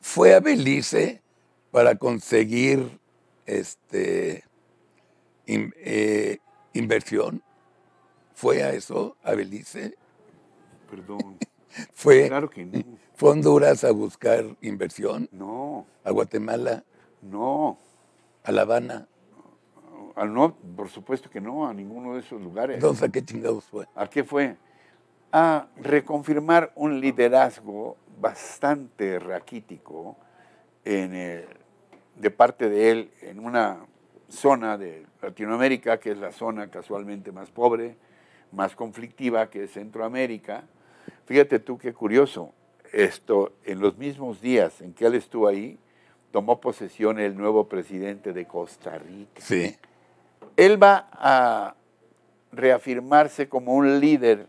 [SPEAKER 3] Fue a Belice para conseguir este eh, inversión, fue a eso, a Belice. Perdón. fue, claro que fue a Honduras a buscar inversión. No. A Guatemala. No. A La Habana.
[SPEAKER 2] al ah, no, por supuesto que no, a ninguno de esos lugares. Entonces, ¿a qué chingados fue? ¿A qué fue? A reconfirmar un liderazgo bastante raquítico de parte de él en una zona de Latinoamérica, que es la zona casualmente más pobre, más conflictiva, que es Centroamérica. Fíjate tú qué curioso, esto en los mismos días en que él estuvo ahí, tomó posesión el nuevo presidente de Costa Rica. Él va a reafirmarse como un líder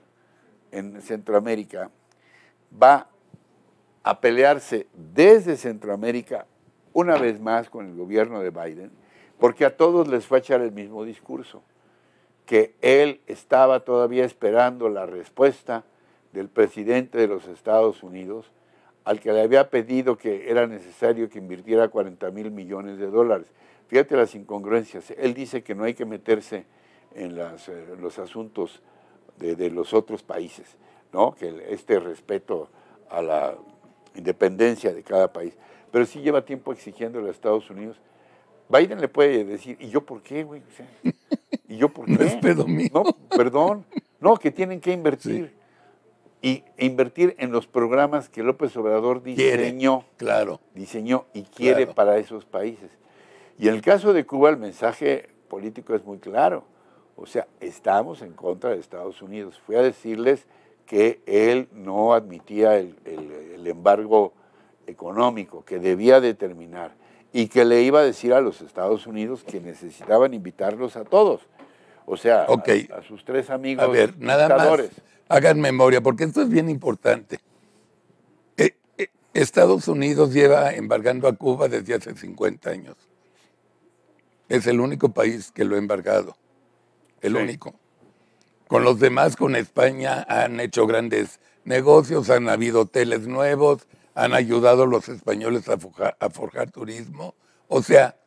[SPEAKER 2] en Centroamérica, va a pelearse desde Centroamérica una vez más con el gobierno de Biden porque a todos les fue a echar el mismo discurso, que él estaba todavía esperando la respuesta del presidente de los Estados Unidos, al que le había pedido que era necesario que invirtiera 40 mil millones de dólares. Fíjate las incongruencias. Él dice que no hay que meterse en eh, los asuntos de, los otros países, ¿no? que este respeto a la independencia de cada país. Pero sí lleva tiempo exigiendo a los Estados Unidos Biden le puede decir, ¿y yo por qué, güey? ¿Y yo por qué? No es pedo mío. No, perdón. No, que tienen que invertir. Y invertir en los programas que López Obrador diseñó. claro. Diseñó y quiere para esos países. Y en el caso de Cuba, el mensaje político es muy claro. O sea, estamos en contra de Estados Unidos. Fui a decirles que él no admitía el embargo económico que debía determinar y que le iba a decir a los Estados Unidos que necesitaban
[SPEAKER 3] invitarlos a todos. O sea, a, sus
[SPEAKER 2] tres amigos. A ver, nada más.
[SPEAKER 3] Hagan memoria, porque esto es bien importante. Eh, eh, Estados Unidos lleva embargando a Cuba desde hace 50 años. Es el único país que lo ha embargado. El único. Con los demás, con España, han hecho grandes negocios, han habido hoteles nuevos, han ayudado los españoles a forjar, turismo. O sea,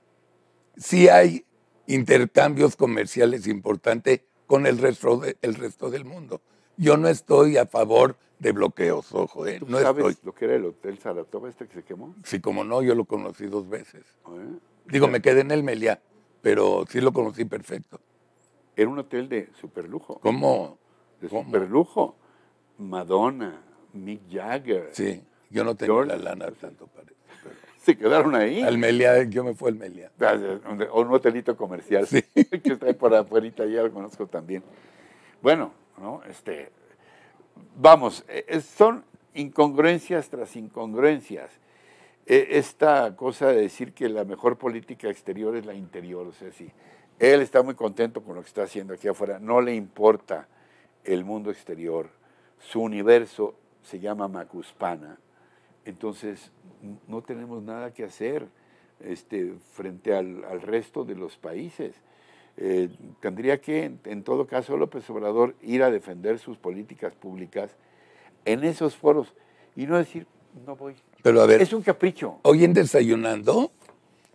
[SPEAKER 3] sí hay intercambios comerciales importantes con el resto, resto del mundo. Yo no estoy a favor de bloqueos, ojo, eh, no
[SPEAKER 2] sabes lo que era el Hotel Saratoga este que se quemó?
[SPEAKER 3] Sí, como no, yo lo conocí dos veces. ¿Ah, eh? Digo, me quedé en el Meliá, pero sí lo conocí perfecto. Era un hotel de superlujo. ¿Cómo? De superlujo.
[SPEAKER 2] Madonna, Mick Jagger. Sí. Yo no tengo la lana tanto para eso. Se quedaron ahí. Al Meliá, yo me fui al Meliá. O un hotelito comercial sí. que está ahí por afuera, ya lo conozco también. Bueno, ¿no? Este, vamos, e, e, son incongruencias tras incongruencias. E, esta cosa de decir que la mejor política exterior es la interior, o sea, sí. Él está muy contento con lo que está haciendo aquí afuera, no le importa el mundo exterior. Su universo se llama Macuspana, entonces, no tenemos nada que hacer este, frente al, resto de los países. Eh, tendría que, en todo caso, López Obrador ir a defender sus políticas
[SPEAKER 3] públicas en esos foros y no decir, no voy. Pero a ver, es un capricho. Hoy en Desayunando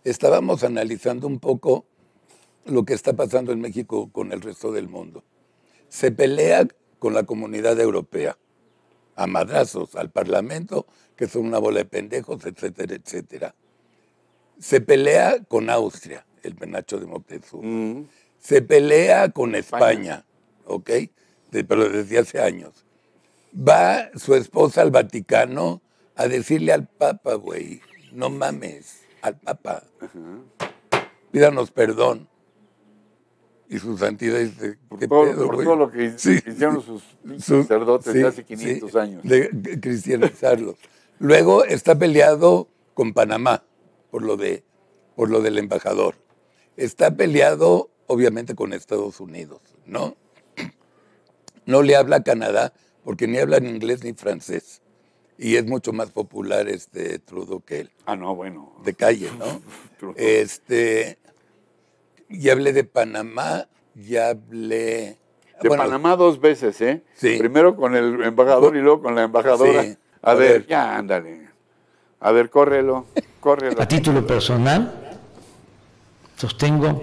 [SPEAKER 3] estábamos analizando un poco lo que está pasando en México con el resto del mundo. Se pelea con la comunidad europea a madrazos al Parlamento, que son una bola de pendejos, etcétera, etcétera. Se pelea con Austria, el penacho de Moctezuma. Mm. Se pelea con España, ¿ok? pero desde hace años. Va su esposa al Vaticano a decirle al Papa, güey, no mames, al Papa. Pídanos perdón y su santidad por todo lo que hicieron sus sacerdotes de hace 500 años. De cristianizarlos. Luego está peleado con Panamá por lo, de, por lo del embajador. Está peleado, obviamente, con Estados Unidos, ¿no? No le habla a Canadá porque ni hablan inglés ni francés. Y es mucho más popular este Trudeau que él. Ah, no, bueno. De calle, ¿no? este, ya hablé de Panamá, ya hablé... De Panamá dos veces, ¿eh?
[SPEAKER 2] Sí. Primero con el embajador y luego con la embajadora. A, ver, ya, ándale. A ver, córrelo, córrelo. A
[SPEAKER 1] título personal, sostengo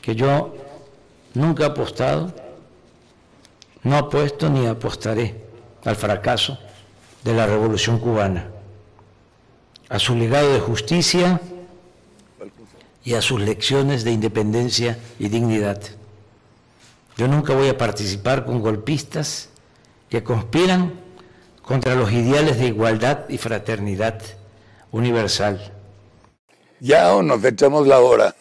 [SPEAKER 1] que yo nunca he apostado, no apuesto ni apostaré al fracaso de la revolución cubana, a su legado de justicia y a sus lecciones de independencia y dignidad. Yo nunca voy a participar con golpistas que conspiran contra los ideales de igualdad y fraternidad universal.
[SPEAKER 3] Ya nos echamos la hora.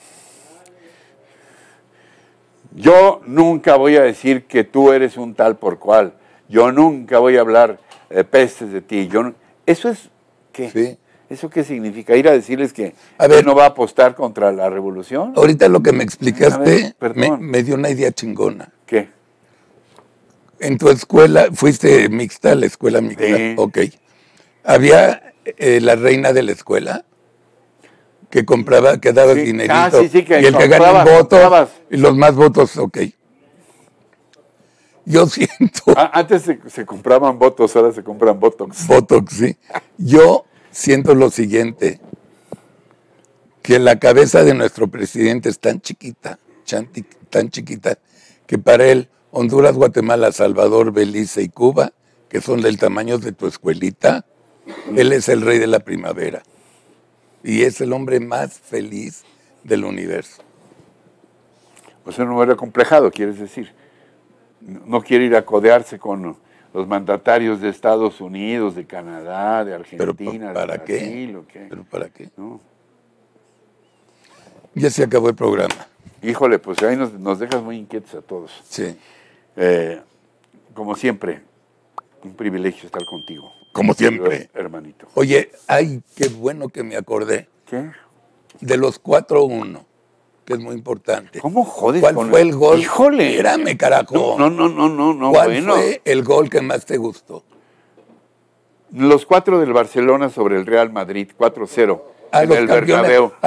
[SPEAKER 2] Yo nunca voy a decir que tú eres un tal por cual. Yo nunca voy a hablar de eh, pestes de ti. Yo, eso es que Sí. ¿Eso qué significa? ¿Ir a decirles que a no va a apostar contra la revolución? Ahorita lo que me
[SPEAKER 3] explicaste me, dio una idea chingona. ¿Qué? En tu escuela, fuiste mixta a la escuela mixta. Sí. Ok. Había eh, la reina de la escuela que compraba, que daba dinero Ah, sí, sí, que y el que ganaba votos. y los más votos, ok. Yo siento. Ah, antes se, se compraban votos, ahora se compran Botox. Botox, sí. Yo siento lo siguiente, que la cabeza de nuestro presidente es tan chiquita, tan chiquita, que para él Honduras, Guatemala, Salvador, Belice y Cuba, que son del tamaño de tu escuelita, él es el rey de la primavera y es el hombre más feliz del universo.
[SPEAKER 2] Pues es un hombre complejado, quieres decir. No quiere ir a codearse con los mandatarios de Estados Unidos, de Canadá, de Argentina, para de Brasil, ¿Pero para qué? Ya se acabó el programa. Híjole, pues ahí nos, dejas muy inquietos a todos. Sí. Eh, como siempre,
[SPEAKER 3] un privilegio estar contigo. Como siempre. Hermanito. Oye, ay, qué bueno que me acordé. ¿Qué? De los cuatro uno es muy importante. ¿Cómo jodes? ¿Cuál fue el gol? Híjole. Espérame, carajo. No, no, no, no, no. ¿Cuál fue el gol que más te gustó?
[SPEAKER 2] Los cuatro del Barcelona sobre el Real Madrid, 4-0. A,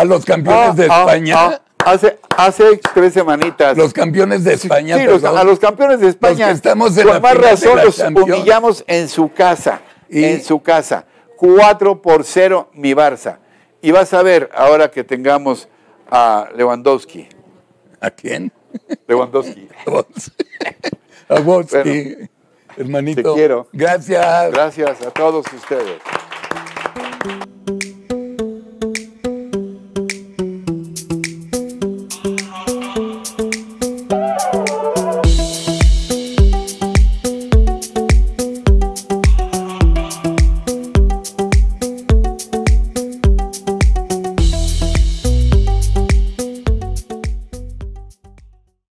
[SPEAKER 2] los
[SPEAKER 3] campeones ah, de ah, España. Ah, hace, hace,
[SPEAKER 2] tres semanitas. Los campeones de España. Sí, a los campeones de España. estamos por más razón los humillamos en su casa. En su casa. 4 por 0 mi Barça. Y vas a ver, ahora que tengamos a Lewandowski.
[SPEAKER 3] ¿A quién? Lewandowski. a hermanito. Te quiero. Gracias. Gracias a todos ustedes.